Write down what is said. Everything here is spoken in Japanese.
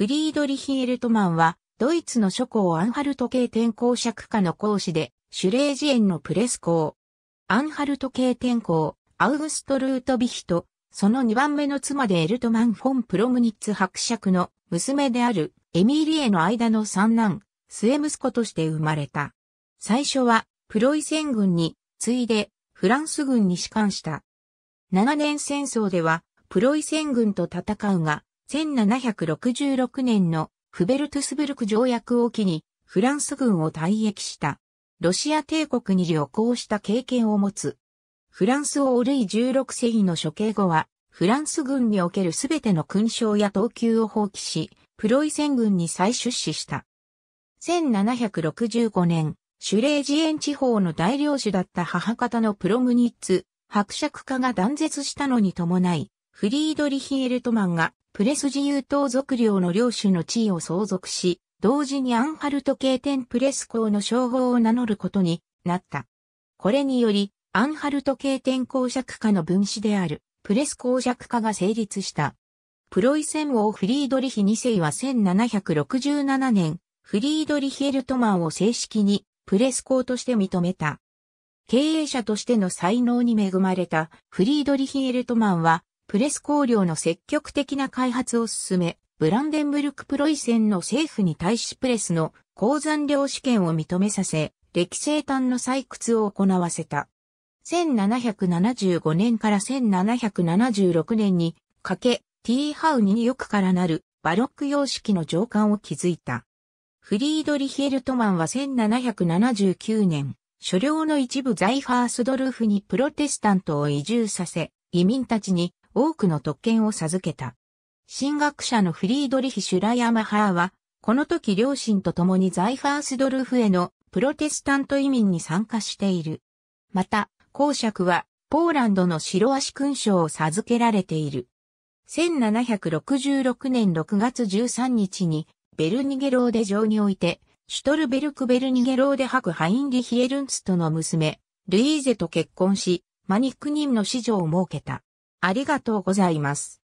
フリードリヒ・エルトマンは、ドイツの諸侯アンハルト系天候尺下の講師で、シュレージエンのプレス校。アンハルト系天候、アウグスト・ルートビヒト、その2番目の妻でエルトマン・フォン・プロムニッツ伯爵の娘であるエミリエの間の三男、末息子として生まれた。最初はプロイセン軍に、次いでフランス軍に士官した。長年戦争ではプロイセン軍と戦うが、1766年のフベルトゥスブルク条約を機にフランス軍を退役した。ロシア帝国に旅行した経験を持つ。フランス王ルイ16世紀の処刑後は、フランス軍におけるすべての勲章や等級を放棄し、プロイセン軍に再出資した。1765年、シュレージエン地方の大領主だった母方のプロムニッツ、伯爵家が断絶したのに伴い、フリードリヒ・エルトマンがプレス自由党属領の領主の地位を相続し、同時にアンハルト系天プレス公の称号を名乗ることになった。これにより、アンハルト系天公爵家の分子である、プレス公爵家が成立した。プロイセン王フリードリヒ2世は1767年、フリードリヒ・エルトマンを正式にプレス公として認めた。経営者としての才能に恵まれたフリードリヒ・エルトマンはプレス工業の積極的な開発を進め、ブランデンブルクプロイセンの政府に対しプレスの鉱山量試験を認めさせ、歴生炭の採掘を行わせた。1775年から1776年にかけ、ティーハウによくからなるバロック様式の上巻を築いた。フリードリヒエルトマンは1779年、所領の一部ザイファースドルフにプロテスタントを移住させ、移民たちに多くの特権を授けた。神学者のフリードリヒ・シュラヤマハーは、この時両親と共にザイファースドルフへのプロテスタント移民に参加している。また、公爵はポーランドの白足勲章を授けられている。1766年6月13日にベルニゲローデ城において、シュトルベルクベルニゲローデ博ハインリヒエルンツとの娘、ルイーゼと結婚し、マニック人の子女を設けた。ありがとうございます。